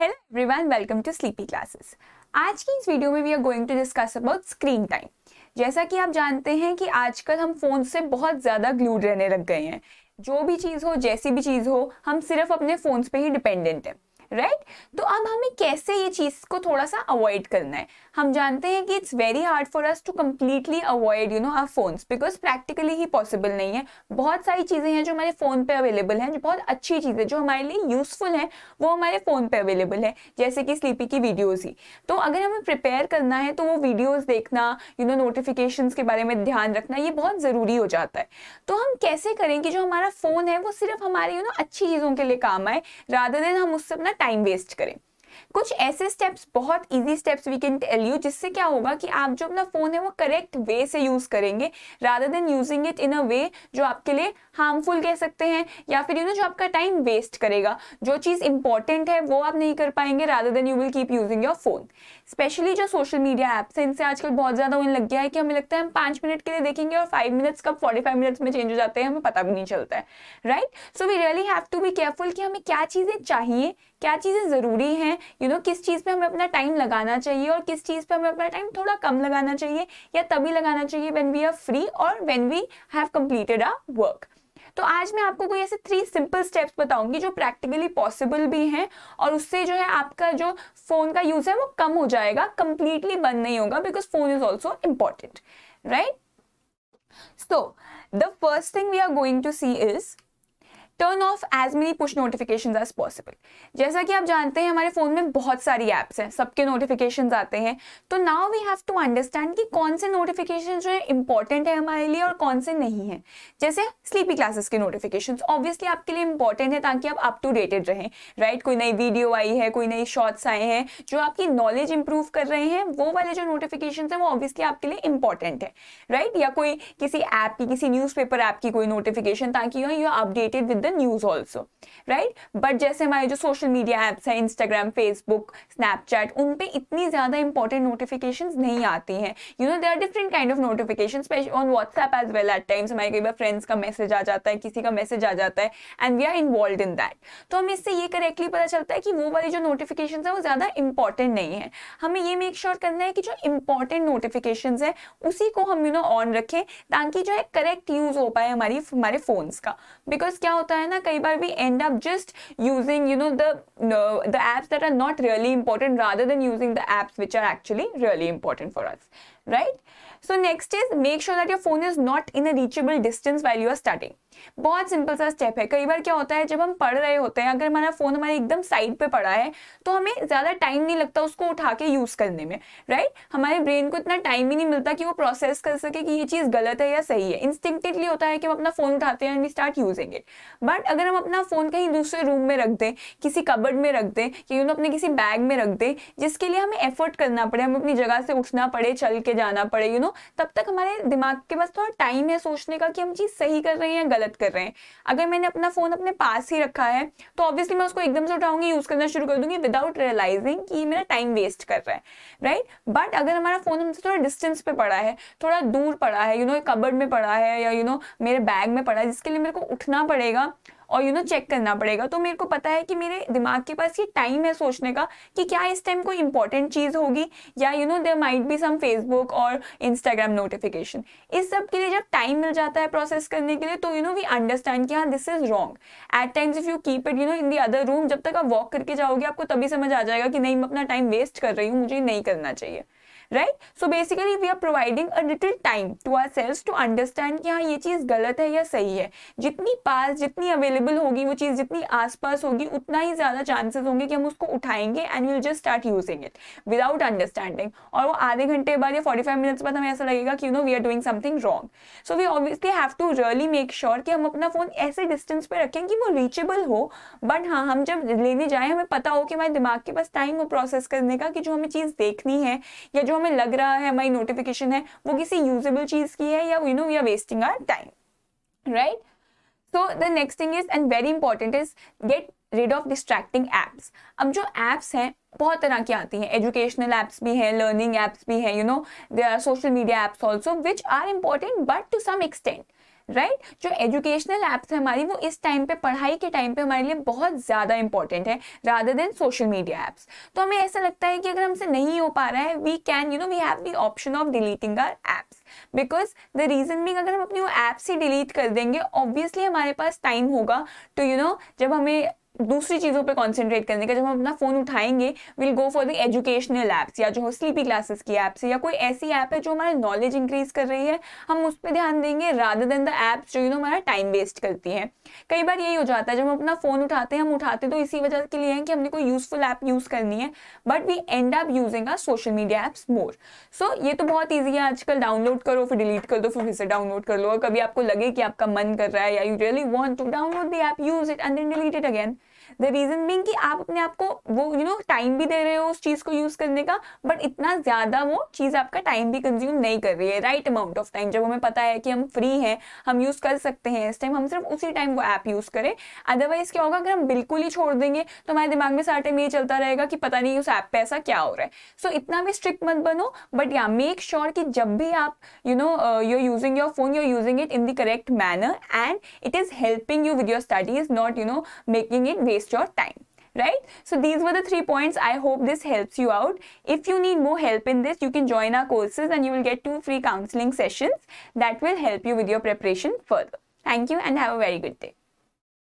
Hello everyone welcome to Sleepy Classes आज की इस वीडियो में we are going to discuss about screen time जैसा कि आप जानते हैं कि आजकल हम फ़ोन से बहुत ज़्यादा ग्लूड रहने लग गए हैं जो भी चीज़ हो जैसी भी चीज़ हो हम सिर्फ अपने फ़ोन्स पे ही डिपेंडेंट हैं राइट right? तो अब हमें कैसे ये चीज़ को थोड़ा सा अवॉइड करना है हम जानते हैं कि it's very hard for us to completely avoid you know our phones because practically ही पॉसिबल नहीं है बहुत सारी चीज़ें हैं जो हमारे फ़ोन पे अवेलेबल हैं जो बहुत अच्छी चीज़ें जो हमारे लिए यूज़फुल हैं वो हमारे फ़ोन पे अवेलेबल है जैसे कि स्लीपी की वीडियोज़ ही तो अगर हमें प्रिपेयर करना है तो वो वीडियोज़ देखना यू नो नोटिफिकेशन के बारे में ध्यान रखना ये बहुत ज़रूरी हो जाता है तो हम कैसे करें कि जो हमारा फ़ोन है वो सिर्फ हमारे यू you नो know, अच्छी चीज़ों के लिए काम आए राधा देन हम उससे अपना टाइम वेस्ट करें कुछ ऐसे स्टेप्स बहुत easy steps we can tell you जिससे क्या होगा कि आप जो अपना फ़ोन है वो करेक्ट वे से यूज़ करेंगे rather than using it in a way जो आपके लिए हार्मफुल कह सकते हैं या फिर यू you नो know, जो आपका टाइम वेस्ट करेगा जो चीज़ इंपॉर्टेंट है वो आप नहीं कर पाएंगे rather than you will keep using your phone specially जो सोशल मीडिया एप्स हैं इनसे आजकल बहुत ज़्यादा होने लग गया है कि हमें लगता है हम पांच मिनट के लिए देखेंगे और फाइव मिनट्स कब फोर्टी फाइव मिनट्स में चेंज हो जाते हैं हमें पता भी नहीं चलता है right so we really have to be careful कि हमें क्या चीज़ें चाहिए क्या चीज़ें ज़रूरी हैं यू नो किस चीज़ पे हमें अपना टाइम लगाना चाहिए और किस चीज़ पे हमें अपना टाइम थोड़ा कम लगाना चाहिए या तभी लगाना चाहिए वेन वी आर फ्री और when we have completed our work तो आज मैं आपको कोई ऐसे थ्री सिंपल स्टेप्स बताऊंगी जो प्रैक्टिकली पॉसिबल भी हैं और उससे जो है आपका जो फ़ोन का यूज़ है वो कम हो जाएगा कंप्लीटली बंद नहीं होगा because phone is also important right so the first thing we are going to see is turn off as many push notification as possible जैसा कि आप जानते हैं हमारे फ़ोन में बहुत सारी ऐप्स हैं सबके नोटिफिकेशन आते हैं तो now we have to understand कि कौन से नोटिफिकेशन जो है इंपॉर्टेंट है हमारे लिए और कौन से नहीं है जैसे स्लीपी क्लासेस के नोटिफिकेशन ऑब्वियसली आपके लिए इंपॉर्टेंट है ताकि आप अप टू डेटेड रहें राइट right? कोई नई वीडियो आई है कोई नई शॉर्ट्स आए हैं जो आपकी नॉलेज इंप्रूव कर रहे हैं वो वाले जो नोटिफिकेशन है वो ऑब्वियसली आपके लिए इंपॉर्टेंट है राइट right? या कोई किसी ऐप की किसी न्यूज़पेपर ऐप की कोई नोटिफिकेशन ताकि you updated with the news also right but जैसे हमारे जो सोशल मीडिया ऐप्स हैं इंस्टाग्राम फेसबुक स्नैपचैट उन पर इतनी ज़्यादा इंपॉर्टेंट नोटिफिकेशन नहीं आती हैं you know they are different kind of notification on WhatsApp as well at times हमारे कई बार फ्रेंड्स का मैसेज आ जाता है किसी का मैसेज आ जाता है and we are involve in that तो हमें इससे ये करेक्टली पता चलता है कि वो वाली जो नोटिफिकेशन है वो ज़्यादा इंपॉर्टेंट नहीं है हमें ये मेक श्योर sure करना है कि जो इंपॉर्टेंट नोटिफिकेशन है उसी को हम यू नो ऑन रखें ताकि जो है करेक्ट यूज़ हो पाए हमारी हमारे फ़ोन्स का बिकॉज क्या होता है होता है ना कई बार we end up just using you know the the apps that are not really important rather than using the apps which are actually really important for us right so next is make sure that your phone is not in a reachable distance well you are starting बहुत simple सा step है कई बार क्या होता है जब हम पढ़ रहे होते हैं अगर हमारा फोन हमारे एकदम साइड पे पड़ा है तो हमें ज़्यादा टाइम नहीं लगता उसको उठा के यूज़ करने में राइट right? हमारे ब्रेन को इतना टाइम ही नहीं मिलता कि वो प्रोसेस कर सके कि ये चीज़ गलत है या सही है इंस्टिंक्टिवली होता है कि हम अपना फ़ोन उठाते हैं and we start using it but अगर हम अपना फ़ोन कहीं दूसरे रूम में रख दें किसी कबर्ड में रख दें या यूँ अपने किसी बैग में रख दें जिसके लिए हमें एफर्ट करना पड़े हमें अपनी जगह से उठना पड़े चल के जाना पड़े यू नो तब तक हमारे दिमाग के पास थोड़ा टाइम है सोचने का कि हम चीज़ सही कर रहे हैं या गलत कर रहे हैं अगर मैंने अपना फ़ोन अपने पास ही रखा है तो ऑब्वियसली मैं उसको एकदम से उठाऊंगी यूज़ करना शुरू कर दूंगी विदाउट रियलाइजिंग कि मेरा टाइम वेस्ट कर रहा है राइट right? बट अगर हमारा फ़ोन हमसे थोड़ा डिस्टेंस पे पड़ा है थोड़ा दूर पड़ा है यू नो कबर्ड में पड़ा है या यू नो मेरे बैग में पड़ा है जिसके लिए मेरे को उठना पड़ेगा और यू नो चेक करना पड़ेगा तो मेरे को पता है कि मेरे दिमाग के पास ये टाइम है सोचने का कि क्या इस टाइम कोई इंपॉर्टेंट चीज़ होगी या you know there might be some Facebook और इंस्टाग्राम नोटिफिकेशन इस सब के लिए जब टाइम मिल जाता है प्रोसेस करने के लिए तो यू नो वी अंडरस्टैंड कि हाँ this is wrong at times if you keep it you know in the other room जब तक आप वॉक करके जाओगे आपको तभी समझ आ जाएगा कि नहीं मैं अपना टाइम वेस्ट कर रही हूँ मुझे नहीं करना चाहिए right so basically we are providing a little time to ourselves to understand कि हाँ ये चीज़ गलत है या सही है जितनी पास जितनी अवेलेबल होगी वो चीज़ जितनी आसपास होगी उतना ही ज़्यादा चांसेस होंगे कि हम उसको उठाएंगे and will just start using it without understanding और वो आधे घंटे बाद या फोर्टी फाइव मिनट्स बाद हमें ऐसा लगेगा कि you know we are doing something wrong so we obviously have to really make sure कि हम अपना फ़ोन ऐसे डिस्टेंस पे रखें कि वो रीचेबल हो बट हाँ हम जब लेने जाए हमें पता हो कि हमारे दिमाग के पास टाइम हो प्रोसेस करने का कि जो हमें चीज़ देखनी है या जो हमें लग रहा है हमारी नोटिफिकेशन है वो किसी यूजेबल चीज की है या you know we are wasting our time right so the next thing is and very important is get rid of distracting apps अब जो एप्स हैं बहुत तरह की आती हैं एजुकेशनल एप्स भी हैं लर्निंग एप्स भी हैं you know they are social media apps also which are important but to some extent right right? जो एजुकेशनल एप्स है हमारी वो इस टाइम पे पढ़ाई के टाइम पे हमारे लिए बहुत ज़्यादा इंपॉर्टेंट है rather than social media apps तो हमें ऐसा लगता है कि अगर हमसे नहीं हो पा रहा है we can you know we have the option of deleting our apps because the reason being अगर हम अपनी वो एप्स ही डिलीट कर देंगे ऑब्वियसली हमारे पास टाइम होगा टू यू नो जब हमें दूसरी चीज़ों पे कंसंट्रेट करने का जब हम अपना फ़ोन उठाएंगे will go for the educational apps या जो स्लीपी क्लासेस की ऐप्स या कोई ऐसी ऐप है जो हमारे नॉलेज इंक्रीज कर रही है हम उस पर ध्यान देंगे रादर देन द ऐप्स जो यू नो हमारा टाइम वेस्ट करती हैं कई बार यही हो जाता है जब हम अपना फ़ोन उठाते हैं हम उठाते तो इसी वजह के लिए हैं कि हमने कोई यूज़फुल ऐप यूज़ करनी है but we end of using our social media apps more so ये तो बहुत ईजी है आजकल डाउनलोड करो फिर डिलीट कर दो फिर फिर से डाउनलोड कर लो और कभी आपको लगे कि आपका मन कर रहा है या you really want to download the app use it and then delete it again the reason being कि आप अपने आप को वो यू नो टाइम भी दे रहे हो उस चीज़ को यूज़ करने का बट इतना ज़्यादा वो चीज़ आपका टाइम भी कंज्यूम नहीं कर रही है राइट अमाउंट ऑफ टाइम जब हमें पता है कि हम फ्री हैं हम यूज़ कर सकते हैं इस टाइम हम सिर्फ उसी टाइम वो ऐप यूज़ करें अदरवाइज़ क्या होगा अगर हम बिल्कुल ही छोड़ देंगे तो हमारे दिमाग में सारा टाइम ये चलता रहेगा कि पता नहीं उस ऐप पर ऐसा क्या हो रहा है सो so, इतना भी स्ट्रिक्ट मत बनो बट या मेक श्योर कि जब भी आप you know you're using your phone you're using it in the correct manner and it is helping you with your studies not you know making it waste waste your time right? So these were the three points. I hope this helps you out. If you need more help in this, you can join our courses and you will get two free counseling sessions that will help you with your preparation further. Thank you and have a very good day.